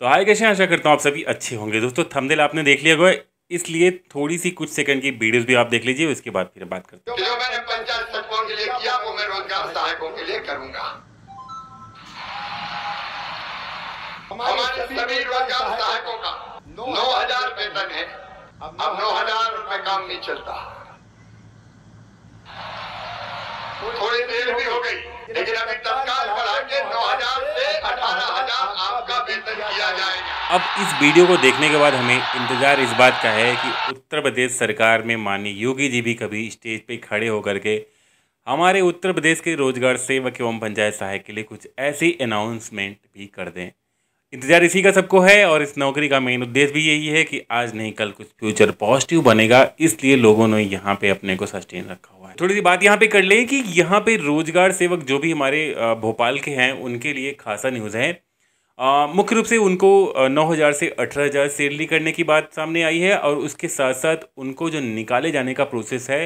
तो आए कैसे आशा करता हूँ आप सभी अच्छे होंगे दोस्तों थंबनेल आपने देख लिया हुआ इसलिए थोड़ी सी कुछ सेकंड की वीडियोस भी आप देख लीजिए उसके बाद फिर बात करते हैं जो मैंने पंचायत के लिए किया वो मैं रोजगार सहायकों के लिए करूंगा हमारे सभी रोजगार सहायकों का नौ हजार वेतन है अब नौ हजार काम नहीं चलता थोड़ी देर भी हो गई लेकिन अभी तत्काल बढ़ा के नौ हजार अब इस वीडियो को देखने के बाद हमें इंतज़ार इस बात का है कि उत्तर प्रदेश सरकार में माननीय योगी जी भी कभी स्टेज पे खड़े होकर के हमारे उत्तर प्रदेश के रोजगार सेवक एवं पंचायत सहायक के लिए कुछ ऐसी अनाउंसमेंट भी कर दें इंतज़ार इसी का सबको है और इस नौकरी का मेन उद्देश्य भी यही है कि आज नहीं कल कुछ फ्यूचर पॉजिटिव बनेगा इसलिए लोगों ने यहाँ पर अपने को सस्टेन रखा हुआ है थोड़ी सी बात यहाँ पर कर लें कि यहाँ पर रोजगार सेवक जो भी हमारे भोपाल के हैं उनके लिए खासा न्यूज़ है मुख्य रूप से उनको नौ हज़ार से अठारह हज़ार सेलरी करने की बात सामने आई है और उसके साथ साथ उनको जो निकाले जाने का प्रोसेस है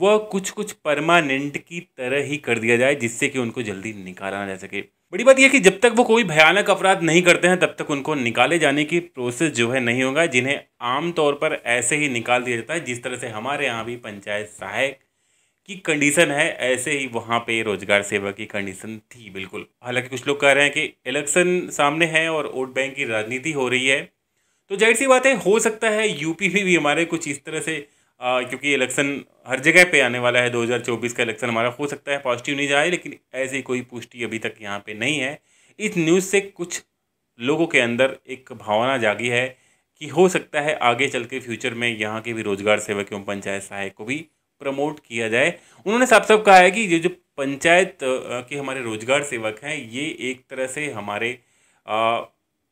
वह कुछ कुछ परमानेंट की तरह ही कर दिया जाए जिससे कि उनको जल्दी निकाला जा सके बड़ी बात यह कि जब तक वो कोई भयानक अपराध नहीं करते हैं तब तक उनको निकाले जाने की प्रोसेस जो है नहीं होगा जिन्हें आमतौर पर ऐसे ही निकाल दिया जाता है जिस तरह से हमारे यहाँ भी पंचायत सहायक की कंडीशन है ऐसे ही वहाँ पे रोजगार सेवा की कंडीशन थी बिल्कुल हालांकि कुछ लोग कह रहे हैं कि इलेक्शन सामने है और वोट बैंक की राजनीति हो रही है तो जाहिर सी बात है हो सकता है यूपी में भी हमारे कुछ इस तरह से आ, क्योंकि इलेक्शन हर जगह पे आने वाला है 2024 का इलेक्शन हमारा हो सकता है पॉजिटिव नहीं जाए लेकिन ऐसी कोई पुष्टि अभी तक यहाँ पे नहीं है इस न्यूज़ से कुछ लोगों के अंदर एक भावना जागी है कि हो सकता है आगे चल के फ्यूचर में यहाँ के भी रोजगार सेवक एवं पंचायत सहायक को भी प्रमोट किया जाए उन्होंने साफ साफ कहा है कि ये जो पंचायत के हमारे रोजगार सेवक हैं ये एक तरह से हमारे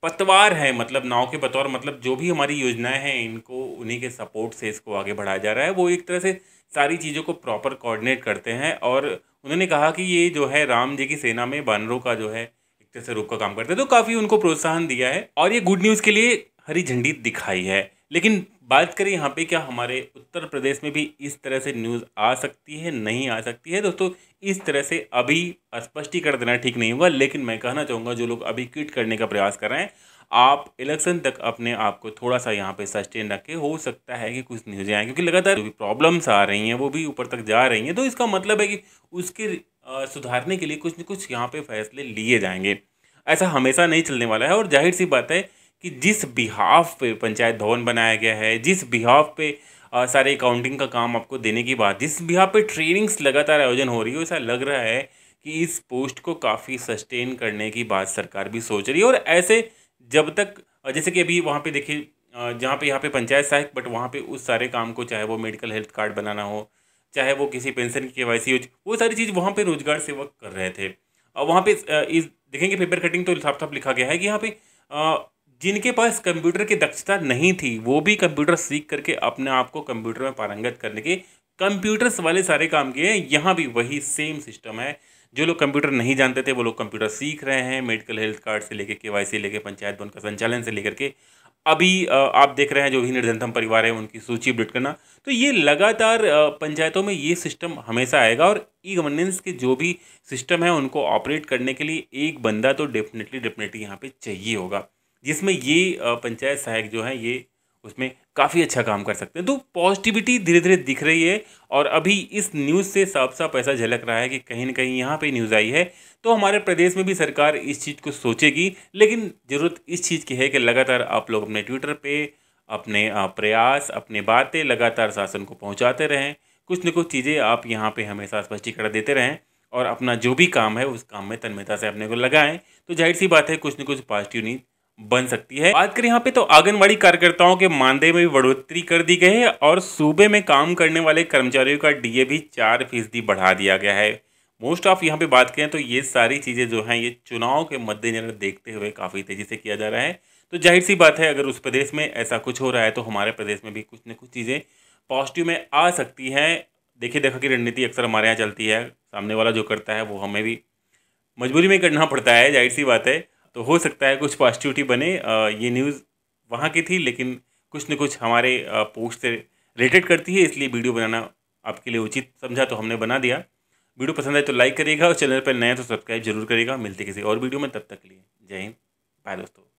पतवार हैं मतलब नाव के पतवार मतलब जो भी हमारी योजनाएं हैं इनको उन्हीं के सपोर्ट से इसको आगे बढ़ाया जा रहा है वो एक तरह से सारी चीज़ों को प्रॉपर कोऑर्डिनेट करते हैं और उन्होंने कहा कि ये जो है राम जी की सेना में बानरों का जो है एक तरह से रूप का काम करते हैं तो काफ़ी उनको प्रोत्साहन दिया है और ये गुड न्यूज़ के लिए हरी झंडी दिखाई है लेकिन बात करें यहाँ पे क्या हमारे उत्तर प्रदेश में भी इस तरह से न्यूज़ आ सकती है नहीं आ सकती है दोस्तों इस तरह से अभी स्पष्टीकरण देना ठीक नहीं हुआ लेकिन मैं कहना चाहूँगा जो लोग अभी क्विट करने का प्रयास कर रहे हैं आप इलेक्शन तक अपने आप को थोड़ा सा यहाँ पे सस्टेन रखें हो सकता है कि कुछ न्यूज़ें आएँ क्योंकि लगातार जो भी प्रॉब्लम्स आ रही हैं वो भी ऊपर तक जा रही हैं तो इसका मतलब है कि उसके सुधारने के लिए कुछ न कुछ यहाँ पर फैसले लिए जाएंगे ऐसा हमेशा नहीं चलने वाला है और जाहिर सी बात है कि जिस बिहाफ पे पंचायत भवन बनाया गया है जिस बिहाफ पे आ, सारे अकाउंटिंग का काम आपको देने की बात जिस बिहाफ पे ट्रेनिंग्स लगातार आयोजन हो रही है ऐसा लग रहा है कि इस पोस्ट को काफ़ी सस्टेन करने की बात सरकार भी सोच रही है और ऐसे जब तक जैसे कि अभी वहाँ पे देखिए जहाँ पे यहाँ पे पंचायत सहायक बट वहाँ पे उस सारे काम को चाहे वो मेडिकल हेल्थ कार्ड बनाना हो चाहे वो किसी पेंशन की के वाई सी हो वो सारी चीज़ वहाँ पे रोजगार सेवक कर रहे थे और वहाँ पे इस देखेंगे पेपर कटिंग तो साफ साफ लिखा गया है कि यहाँ पे जिनके पास कंप्यूटर की दक्षता नहीं थी वो भी कंप्यूटर सीख करके अपने आप को कंप्यूटर में पारंगत करने के कंप्यूटर्स वाले सारे काम किए हैं यहाँ भी वही सेम सिस्टम है जो लोग कंप्यूटर नहीं जानते थे वो लोग कंप्यूटर सीख रहे हैं मेडिकल हेल्थ कार्ड से लेकर के वाई सी लेकर पंचायत भवन का संचालन से लेकर के अभी आप देख रहे हैं जो भी निर्धनतम परिवार है उनकी सूची अपडेट करना तो ये लगातार पंचायतों में ये सिस्टम हमेशा आएगा और ई गवर्नेंस के जो भी सिस्टम है उनको ऑपरेट करने के लिए एक बंदा तो डेफिनेटली डेफिनेटली यहाँ पे चाहिए होगा जिसमें ये पंचायत सहायक जो हैं ये उसमें काफ़ी अच्छा काम कर सकते हैं तो पॉजिटिविटी धीरे धीरे दिख रही है और अभी इस न्यूज़ से साफ साफ ऐसा झलक रहा है कि कहीं ना कहीं यहाँ पे न्यूज़ आई है तो हमारे प्रदेश में भी सरकार इस चीज़ को सोचेगी लेकिन ज़रूरत इस चीज़ की है कि लगातार आप लोग अपने ट्विटर पे अपने प्रयास अपने बातें लगातार शासन को पहुँचाते रहें कुछ न कुछ चीज़ें आप यहाँ पर हमेशा स्पष्टीकरण देते रहें और अपना जो भी काम है उस काम में तन्मयता से अपने को लगाएं तो जाहिर सी बात है कुछ न कुछ पॉजिटिव न्यूज़ बन सकती है बात करें यहाँ पे तो आंगनबाड़ी कार्यकर्ताओं के मानदेय में भी बढ़ोतरी कर दी गई है और सूबे में काम करने वाले कर्मचारियों का डीए भी चार फीसदी बढ़ा दिया गया है मोस्ट ऑफ यहाँ पे बात करें तो ये सारी चीज़ें जो हैं ये चुनाव के मद्देनजर देखते हुए काफ़ी तेज़ी से किया जा रहा है तो जाहिर सी बात है अगर उस प्रदेश में ऐसा कुछ हो रहा है तो हमारे प्रदेश में भी कुछ न कुछ चीज़ें पॉजिटिव में आ सकती हैं देखिए देखा कि रणनीति अक्सर हमारे यहाँ चलती है सामने वाला जो करता है वो हमें भी मजबूरी में करना पड़ता है जाहिर सी बात है तो हो सकता है कुछ पॉजिटिविटी बने ये न्यूज़ वहाँ की थी लेकिन कुछ न कुछ हमारे पोस्ट से रिलेटेड करती है इसलिए वीडियो बनाना आपके लिए उचित समझा तो हमने बना दिया वीडियो पसंद आए तो लाइक करिएगा और चैनल पर नया तो सब्सक्राइब जरूर करेगा मिलते किसी और वीडियो में तब तक के लिए जय हिंद बाय दोस्तों